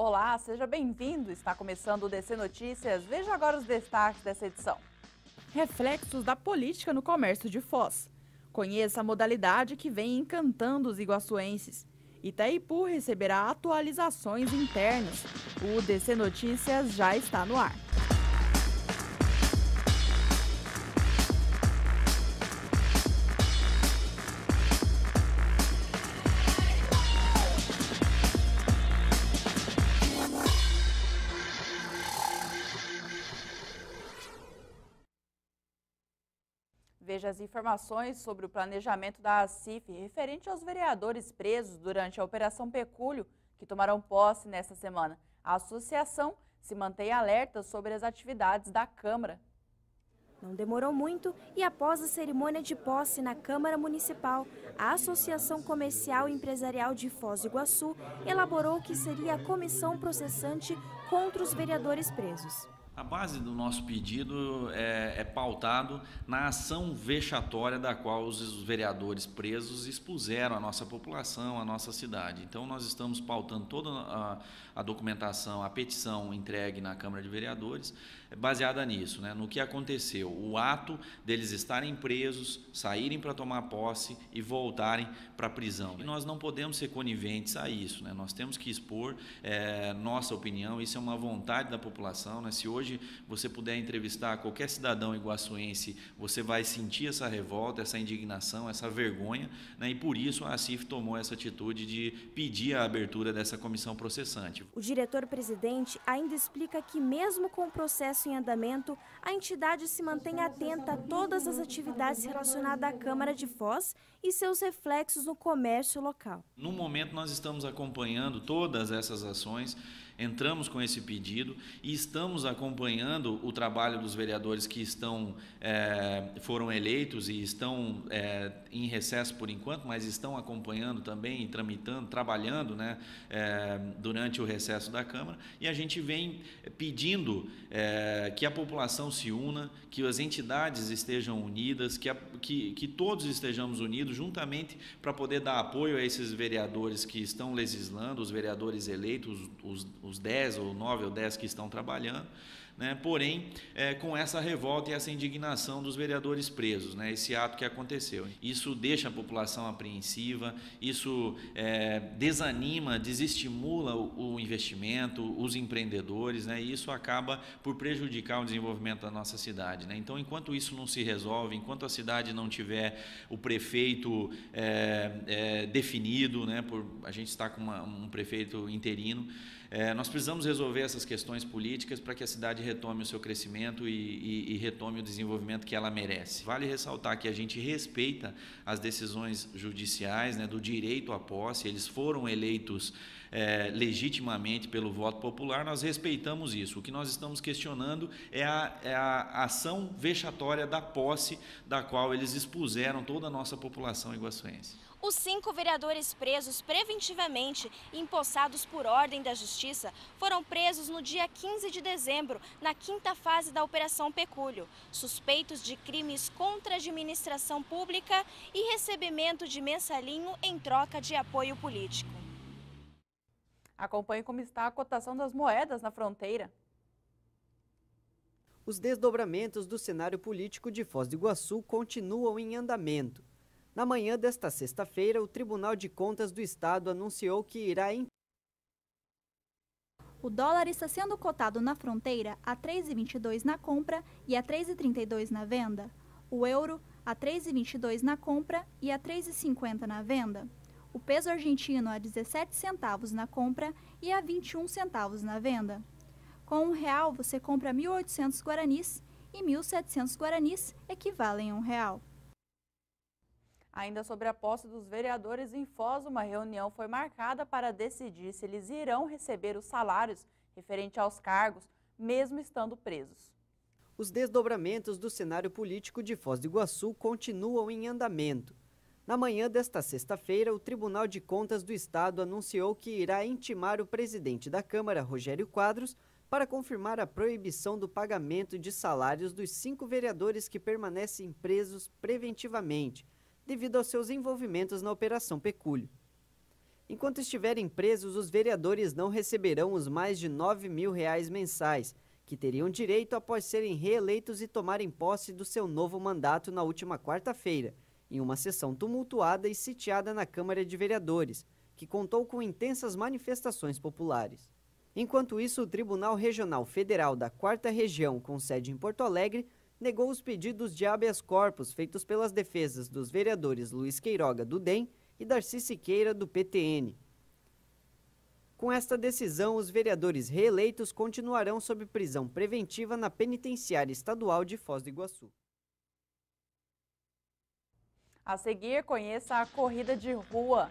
Olá, seja bem-vindo. Está começando o DC Notícias. Veja agora os destaques dessa edição. Reflexos da política no comércio de Foz. Conheça a modalidade que vem encantando os iguaçuenses. Itaipu receberá atualizações internas. O DC Notícias já está no ar. Veja as informações sobre o planejamento da ACIF referente aos vereadores presos durante a Operação Pecúlio, que tomarão posse nesta semana. A associação se mantém alerta sobre as atividades da Câmara. Não demorou muito e após a cerimônia de posse na Câmara Municipal, a Associação Comercial e Empresarial de Foz do Iguaçu elaborou o que seria a comissão processante contra os vereadores presos. A base do nosso pedido é, é, pautado na ação vexatória da qual os vereadores presos expuseram a nossa população, a nossa cidade. Então, nós estamos pautando toda a, a documentação, a petição entregue na Câmara de Vereadores, é baseada nisso, né, no que aconteceu, o ato deles estarem presos, saírem para tomar posse e voltarem para a prisão. E nós não podemos ser coniventes a isso, né, nós temos que expor é, nossa opinião, isso é uma vontade da população. Né, se hoje hoje você puder entrevistar qualquer cidadão iguaçuense, você vai sentir essa revolta, essa indignação, essa vergonha, né? e por isso a CIF tomou essa atitude de pedir a abertura dessa comissão processante. O diretor-presidente ainda explica que, mesmo com o processo em andamento, a entidade se mantém atenta a todas as atividades relacionadas à Câmara de Foz e seus reflexos no comércio local. No momento, nós estamos acompanhando todas essas ações entramos com esse pedido e estamos acompanhando o trabalho dos vereadores que estão é, foram eleitos e estão é, em recesso por enquanto, mas estão acompanhando também, tramitando, trabalhando né, é, durante o recesso da Câmara. E a gente vem pedindo que a população se una, que as entidades estejam unidas, que, a, que, que todos estejamos unidos juntamente para poder dar apoio a esses vereadores que estão legislando, os vereadores eleitos, os, os os 10 ou 9 ou 10 que estão trabalhando, né? porém é, com essa revolta e essa indignação dos vereadores presos, né? esse ato que aconteceu. Isso deixa a população apreensiva, isso é, desanima, desestimula o, investimento, os empreendedores, né? e isso acaba por prejudicar o desenvolvimento da nossa cidade. Né? Então, enquanto isso não se resolve, enquanto a cidade não tiver o prefeito é, é definido, né? por, a gente está com uma, um prefeito interino, é, nós precisamos resolver essas questões políticas para que a cidade retome o seu crescimento e, e, e retome o desenvolvimento que ela merece. Vale ressaltar que a gente respeita as decisões judiciais, né, do direito à posse, eles foram eleitos é, legitimamente pelo voto popular, nós respeitamos isso. O que nós estamos questionando é a, é a ação vexatória da posse da qual eles expuseram toda a nossa população iguaçuense. Os cinco vereadores presos preventivamente e empossados por ordem da Justiça foram presos no dia 15 de dezembro, na quinta fase da Operação Pecúlio, suspeitos de crimes contra a administração pública e recebimento de mensalinho em troca de apoio político. Acompanhe como está a cotação das moedas na fronteira. Os desdobramentos do cenário político de Foz do Iguaçu continuam em andamento. Na manhã desta sexta-feira, o Tribunal de Contas do Estado anunciou que irá em o dólar está sendo cotado na fronteira a 3,22 na compra e a 3,32 na venda. O euro a 3,22 na compra e a 3,50 na venda. O peso argentino a 17 centavos na compra e a 21 centavos na venda. Com um real você compra 1.800 guaranis e 1.700 guaranis equivalem a um real. Ainda sobre a posse dos vereadores em Foz, uma reunião foi marcada para decidir se eles irão receber os salários referente aos cargos, mesmo estando presos. Os desdobramentos do cenário político de Foz do Iguaçu continuam em andamento. Na manhã desta sexta-feira, o Tribunal de Contas do Estado anunciou que irá intimar o presidente da Câmara, Rogério Quadros, para confirmar a proibição do pagamento de salários dos cinco vereadores que permanecem presos preventivamente devido aos seus envolvimentos na Operação Pecúlio. Enquanto estiverem presos, os vereadores não receberão os mais de 9 mil reais mensais, que teriam direito após serem reeleitos e tomarem posse do seu novo mandato na última quarta-feira, em uma sessão tumultuada e sitiada na Câmara de Vereadores, que contou com intensas manifestações populares. Enquanto isso, o Tribunal Regional Federal da Quarta Região, com sede em Porto Alegre, negou os pedidos de habeas corpus feitos pelas defesas dos vereadores Luiz Queiroga, do DEM, e Darcy Siqueira, do PTN. Com esta decisão, os vereadores reeleitos continuarão sob prisão preventiva na Penitenciária Estadual de Foz do Iguaçu. A seguir, conheça a corrida de rua